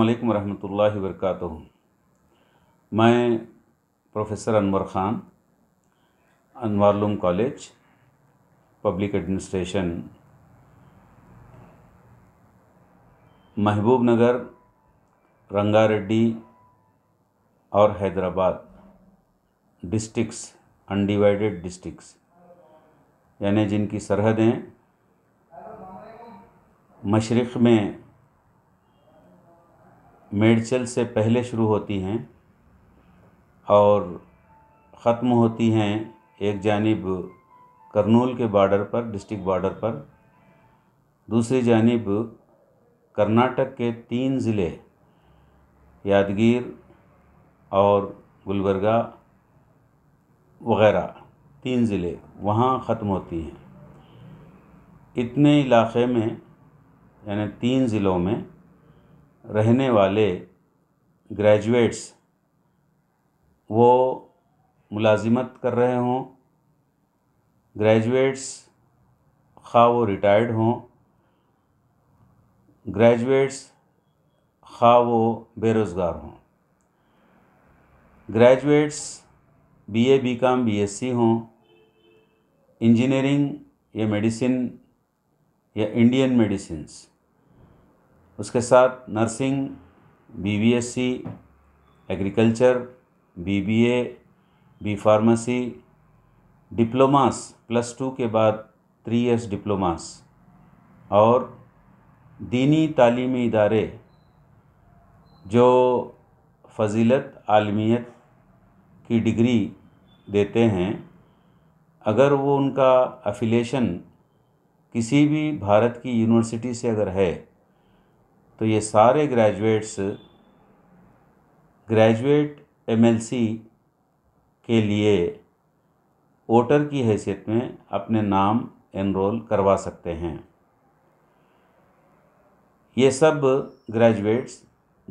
अल्लाम वरहमतुल्लाहि वरकत मैं professor Anwar Khan Anwarululoom college public administration Mahabubnagar Rangareddy और हैदराबाद डिस्ट्रिक्स अनडिवाइडेड डिस्ट्रिक्स यानी जिनकी सरहदें मशरक़ में मेड़चल से पहले शुरू होती हैं और ख़त्म होती हैं एक जानब करनूल के बॉर्डर पर डिस्ट्रिक्ट बॉर्डर पर दूसरी जानब कर्नाटक के तीन ज़िले यादगीर और गुलबर्गा वगैरह तीन ज़िले वहाँ ख़त्म होती हैं इतने इलाके में यानी तीन ज़िलों में रहने वाले ग्रेजुएट्स वो मुलाजिमत कर रहे हों ग्रेजुएट्स खा वो रिटायर्ड हों ग्रेजुएट्स खा वो बेरोज़गार हों graduates B A B B S C हों इंजीनियरिंग या मेडिसिन या इंडियन मेडिसिन्स उसके साथ nursing BBSc agriculture BBA B pharmacy diplomas plus two के बाद थ्री ईयर्स डिप्लोमास और दीनी तालीमी इदारे जो फजीलत आलमियत की डिग्री देते हैं अगर वो उनका अफिलेशन किसी भी भारत की यूनिवर्सिटी से अगर है तो ये सारे ग्रेजुएट्स ग्रेजुएट एमएलसी के लिए वोटर की हैसियत में अपने नाम एनरोल करवा सकते हैं ये सब ग्रेजुएट्स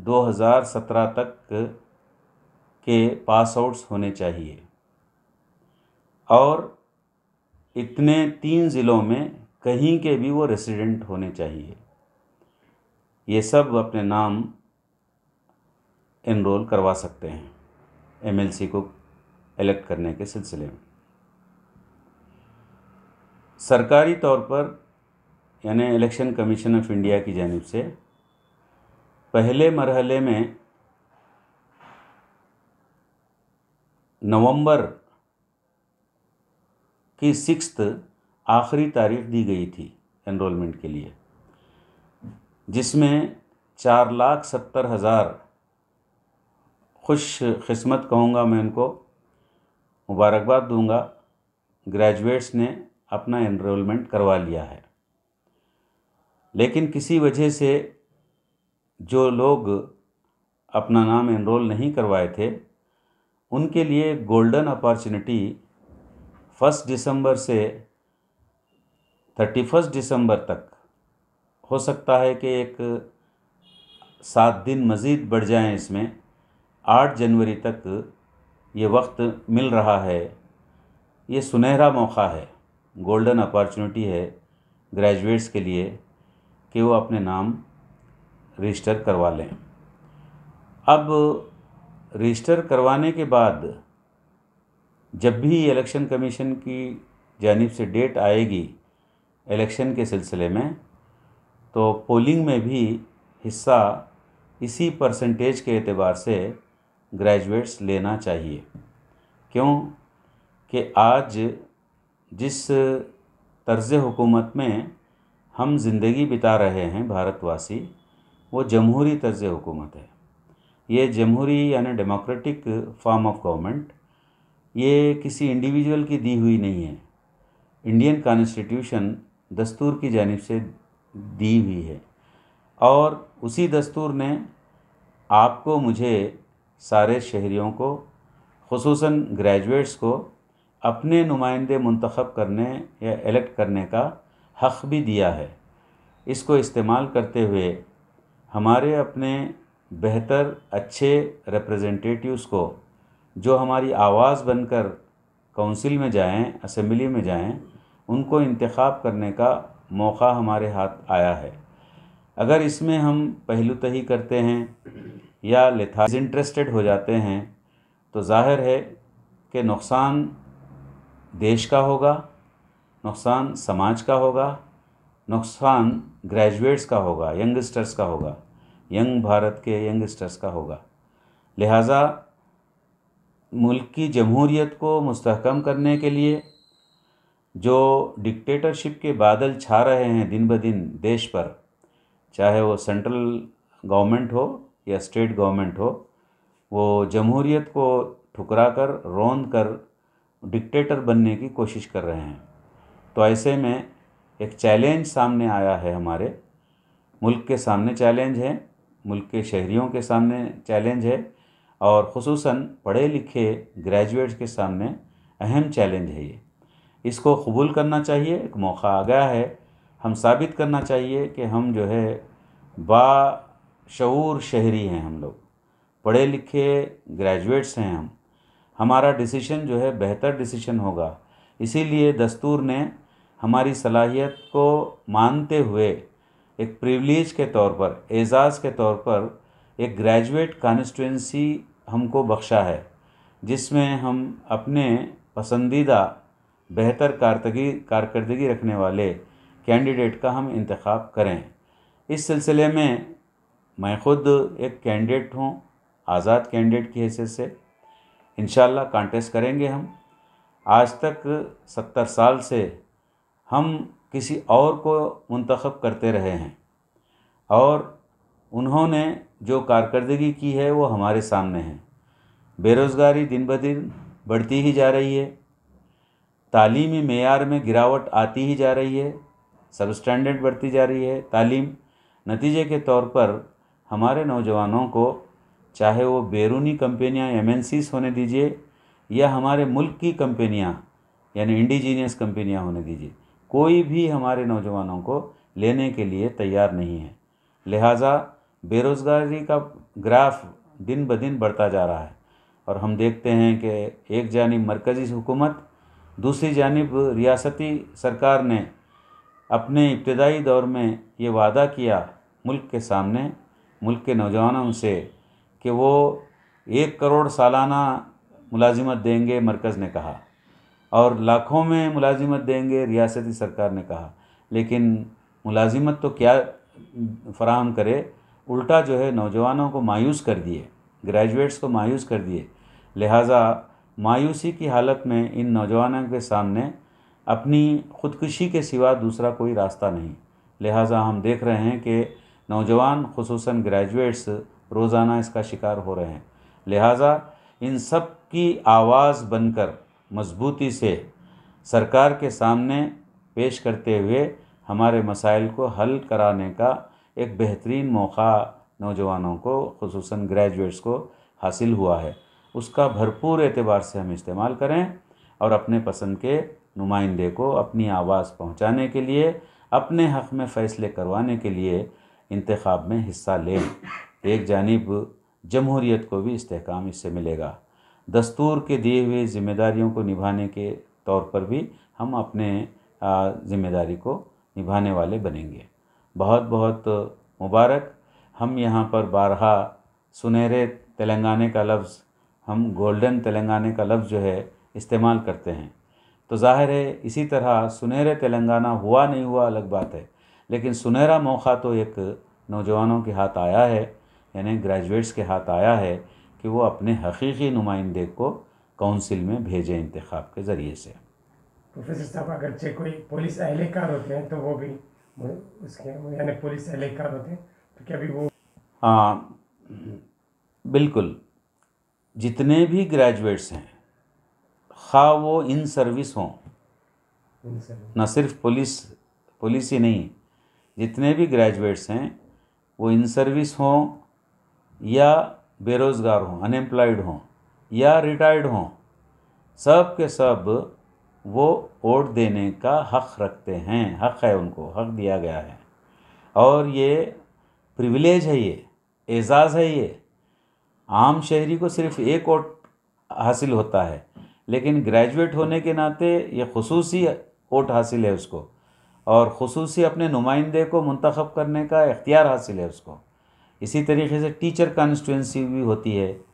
2017 तक के पास आउट्स होने चाहिए और इतने तीन ज़िलों में कहीं के भी वो रेसिडेंट होने चाहिए ये सब अपने नाम इनरोल करवा सकते हैं एमएलसी को इलेक्ट करने के सिलसिले में सरकारी तौर पर यानी इलेक्शन कमीशन ऑफ इंडिया की जानब से पहले मरहले में नवंबर की सिक्स्थ आखिरी तारीख दी गई थी एनरोलमेंट के लिए जिसमें चार लाख सत्तर हज़ार खुश किस्मत कहूँगा मैं उनको मुबारकबाद दूँगा ग्रेजुएट्स ने अपना एनरोलमेंट करवा लिया है लेकिन किसी वजह से जो लोग अपना नाम एनरोल नहीं करवाए थे उनके लिए गोल्डन अपॉर्चुनिटी फर्स्ट दिसंबर से थर्टी फर्स्ट दिसंबर तक हो सकता है कि एक सात दिन मज़ीद बढ़ जाएं इसमें आठ जनवरी तक ये वक्त मिल रहा है ये सुनहरा मौका है गोल्डन अपॉर्चुनिटी है ग्रेजुएट्स के लिए कि वो अपने नाम रजिस्टर करवा लें अब रजिस्टर करवाने के बाद जब भी इलेक्शन कमीशन की जानब से डेट आएगी इलेक्शन के सिलसिले में तो पोलिंग में भी हिस्सा इसी परसेंटेज के अतबार से ग्रेजुएट्स लेना चाहिए क्यों कि आज जिस तर्ज़ हुकूमत में हम ज़िंदगी बिता रहे हैं भारतवासी वो जमहूरी तर्ज़ हुकूमत है ये जमहूरी यानी डेमोक्रेटिक फॉर्म ऑफ गवर्नमेंट ये किसी इंडिविजुअल की दी हुई नहीं है इंडियन कॉन्स्टिट्यूशन दस्तूर की जानब से दी हुई है और उसी दस्तूर ने आपको मुझे सारे शहरीों को खसूस ग्रेजुएट्स को अपने नुमाइंदे मंतखब करने या एलेक्ट करने का हक़ भी दिया है इसको इस्तेमाल करते हुए हमारे अपने बेहतर अच्छे रिप्रेजेंटेटिव्स को जो हमारी आवाज़ बनकर काउंसिल में जाएं, असम्बली में जाएं, उनको इंतखब करने का मौका हमारे हाथ आया है अगर इसमें हम पहलू तही करते हैं या लिथा इंटरेस्टेड हो जाते हैं तो जाहिर है कि नुकसान देश का होगा नुकसान समाज का होगा नुकसान ग्रेजुएट्स का होगा यंगस्टर्स का होगा यंग भारत के यंगस्टर्स का होगा लिहाजा मुल्क की जमहूरीत को मस्तकम करने के लिए जो डिक्टेटरशिप के बादल छा रहे हैं दिन ब दिन देश पर चाहे वो सेंट्रल गवर्नमेंट हो या स्टेट गवर्नमेंट हो वो जमहूरियत को ठुकरा कर रौन कर डिक्टेटर बनने की कोशिश कर रहे हैं तो ऐसे में एक चैलेंज सामने आया है हमारे मुल्क के सामने चैलेंज है मुल्क के शहरीों के सामने चैलेंज है और खसूस पढ़े लिखे ग्रेजुएट्स के सामने अहम चैलेंज है ये इसको कबूल करना चाहिए एक मौका आ गया है हम साबित करना चाहिए कि हम जो है बाशूर शहरी हैं हम लोग पढ़े लिखे ग्रेजुएट्स हैं हम हमारा डिसीशन जो है बेहतर डिसीशन होगा इसीलिए दस्तूर ने हमारी सलाहियत को मानते हुए एक प्रिविलेज के तौर पर एजाज़ के तौर पर एक ग्रेजुएट कॉन्स्टिट्यूंसी हमको बख्शा है जिसमें हम अपने पसंदीदा बेहतर कारदगी कारकर्दगी रखने वाले कैंडिडेट का हम इंतखब करें इस सिलसिले में मैं ख़ुद एक कैंडिडेट हूँ आज़ाद कैंडिडेट की हैसियत से इन कांटेस्ट करेंगे हम आज तक सत्तर साल से हम किसी और को मंतखब करते रहे हैं और उन्होंने जो कारकर्दगी की है वो हमारे सामने है बेरोज़गारी दिन ब दिन बढ़ती ही जा रही है तालीमी मैार में गिरावट आती ही जा रही है सब स्टैंडर्ड बढ़ती जा रही है तालीम नतीजे के तौर पर हमारे नौजवानों को चाहे वो बैरूनी कंपनियां एम होने दीजिए या हमारे मुल्क की कंपनियाँ यानी इंडिजीनियस कंपनियां होने दीजिए कोई भी हमारे नौजवानों को लेने के लिए तैयार नहीं है लिहाजा बेरोज़गारी का ग्राफ दिन ब दिन बढ़ता जा रहा है और हम देखते हैं कि एक जानी मरकज़ी हुकूमत दूसरी जानब रियासती सरकार ने अपने इब्तदाई दौर में ये वादा किया मुल्क के सामने मुल्क के नौजवानों से कि वो एक करोड़ सालाना मुलाजिमत देंगे मरकज़ ने कहा और लाखों में मुलाजिमत देंगे रियासती सरकार ने कहा लेकिन मुलाजिमत तो क्या फराहम करे उल्टा जो है नौजवानों को मायूस कर दिए ग्रेजुएट्स को मायूस कर दिए लिहाजा मायूसी की हालत में इन नौजवानों के सामने अपनी खुदकुशी के सिवा दूसरा कोई रास्ता नहीं लिहाजा हम देख रहे हैं कि नौजवान खसूस ग्रेजुएट्स रोज़ाना इसका शिकार हो रहे हैं लिहाजा इन सब की आवाज़ बनकर मजबूती से सरकार के सामने पेश करते हुए हमारे मसाइल को हल कराने का एक बेहतरीन मौका नौजवानों को खसूस ग्रेजुएट्स को हासिल हुआ है उसका भरपूर एतबार से हम इस्तेमाल करें और अपने पसंद के नुमाइंदे को अपनी आवाज़ पहुंचाने के लिए अपने हक़ में फ़ैसले करवाने के लिए इंतखब में हिस्सा लें एक जानब जमहूरीत को भी इसकाम इससे मिलेगा दस्तूर के दिए हुए ज़िम्मेदारियों को निभाने के तौर पर भी हम अपने ज़िम्मेदारी को निभाने वाले बनेंगे बहुत बहुत मुबारक हम यहाँ पर बारहा सुनहरे तेलंगाना का लफ्ज़ हम गोल्डन तेलंगाना का लफ्ज़ जो है इस्तेमाल करते हैं तो ज़ाहिर है इसी तरह सुनहरे तेलंगाना हुआ नहीं हुआ अलग बात है लेकिन सुनहरा मौका तो एक नौजवानों के हाथ आया है यानी ग्रेजुएट्स के हाथ आया है कि वो अपने हकीकी नुमाइंदे को काउंसिल में भेजें इंतखब के ज़रिए से प्रोफेसर साहब चाहे कोई पुलिस एहलकार होते हैं तो वो भी उसके यानी पुलिस एहलकार होते हैं तो क्या भी वो हाँ बिल्कुल जितने भी ग्रेजुएट्स हैं खा वो इन सर्विस हों न सिर्फ पुलिस पुलिस ही नहीं जितने भी ग्रेजुएट्स हैं वो इन सर्विस हों या बेरोज़गार हों अनएम्प्लॉयड हों या रिटायर्ड हों सब के सब वो वोट देने का हक़ रखते हैं हक़ है उनको हक़ दिया गया है और ये प्रिविलेज है ये एजाज़ है ये आम शहरी को सिर्फ एक वोट हासिल होता है लेकिन ग्रेजुएट होने के नाते ये खसूसी वोट हासिल है उसको और खसूसी अपने नुमाइंदे को मंतखब करने का इख्तियार हासिल है उसको इसी तरीके से टीचर कॉन्स्टिटेंसी भी होती है